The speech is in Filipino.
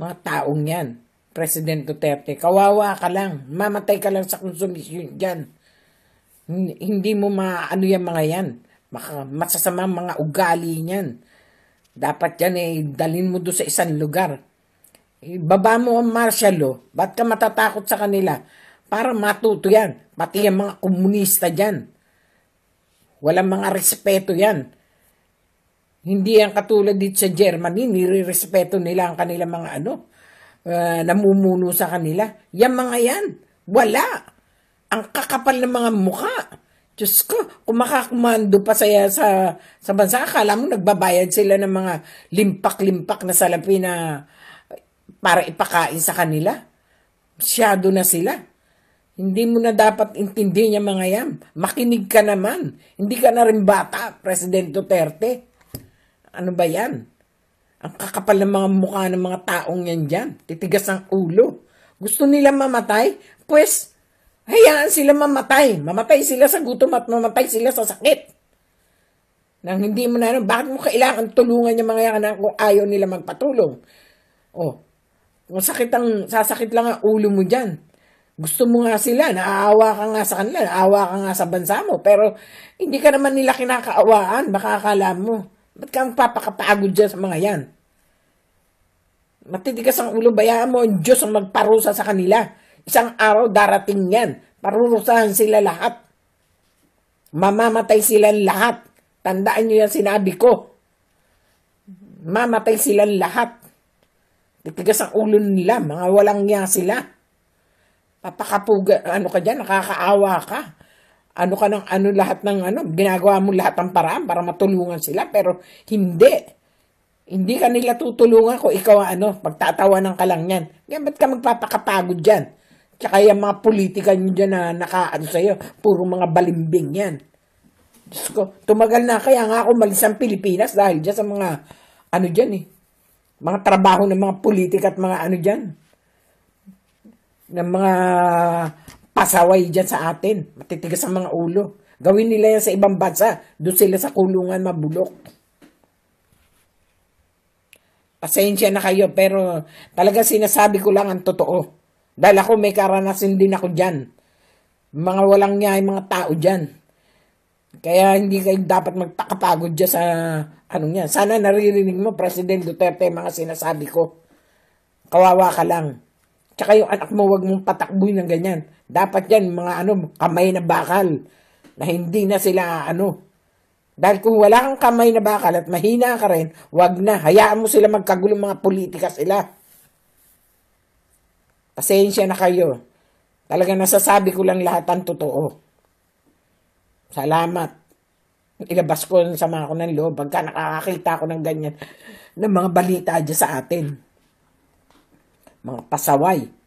Mga taong yan. President Duterte, kawawa ka lang. Mamatay ka lang sa konsumisyon dyan. Hindi mo maano yan mga yan. Maka, masasama mga ugali niyan. Dapat yan eh, dalin mo doon sa isang lugar. Ibaba eh, mo ang martial law. Ba't ka matatakot sa kanila? Para matuto yan. Pati ang mga komunista dyan. Walang mga respeto yan. Hindi ang katulad dito sa Germany, nire nila ang kanilang mga ano, uh, namumuno sa kanila. Yan mga yan, wala. Ang kakapal ng mga mukha. Diyos ko, kung makakumando pa saya sa, sa bansa, akala mo nagbabayad sila ng mga limpak-limpak na salapi na para ipakain sa kanila. Masyado na sila. Hindi mo na dapat intindihin niya mga yan. Makinig ka naman. Hindi ka na rin bata, President Duterte. Ano ba yan? Ang kakapal ng mga mukha ng mga taong yan dyan. Titigas ang ulo. Gusto nila mamatay? Pwes, hayaan sila mamatay. Mamatay sila sa gutom at mamatay sila sa sakit. Nang hindi mo na, bakit mo kailangan tulungan yung mga yan kung ayaw nila magpatulong? Oh, kung sakit ang, sasakit lang ang ulo mo dyan. Gusto mo nga sila, naaawa ka nga sa kanila, naaawa ka nga sa bansa mo, pero hindi ka naman nila kinakaawaan, baka akala mo Ba't kang papakapagod dyan sa mga yan? Matitigas ang ulo, bayaan mo ang Diyos ang magparusa sa kanila. Isang araw darating yan. Parurusahan sila lahat. Mamamatay sila lahat. Tandaan nyo yan sinabi ko. Mamatay sila lahat. Titigas ang ulo nila. Mga walang niya sila. Papakapuga, ano ka dyan, nakakaawa ka ano ka ng ano lahat ng ano, ginagawa mo lahat ng paraan para matulungan sila pero hindi. Hindi ka nila tutulungan kung ikaw ano, pagtatawanan ka lang yan. Kaya ba't ka magpapakapagod dyan? Tsaka yung mga politika nyo dyan na nakaano sa'yo, puro mga balimbing yan. Diyos ko, tumagal na kaya nga ako malis ang Pilipinas dahil dyan sa mga ano dyan eh. Mga trabaho ng mga politika at mga ano dyan. Ng mga pasaway dyan sa atin. Matitigas ang mga ulo. Gawin nila yan sa ibang bansa. Doon sila sa kulungan mabulok. Pasensya na kayo, pero talaga sinasabi ko lang ang totoo. Dahil ako may karanasan din ako dyan. Mga walang niya mga tao dyan. Kaya hindi kayo dapat magtakapagod dyan sa ano niya. Sana naririnig mo, President Duterte, mga sinasabi ko. Kawawa ka lang. Tsaka yung anak mo, wag mong patakboy ng ganyan. Dapat yan mga ano, kamay na bakal na hindi na sila ano. Dahil kung wala kang kamay na bakal at mahina ka rin, wag na. Hayaan mo sila magkagulo mga politika sila. Pasensya na kayo. Talaga nasasabi ko lang lahat ang totoo. Salamat. Ilabas ko sa mga ko ng loob pagka nakakakita ko ng ganyan ng mga balita dyan sa atin. Mga pasaway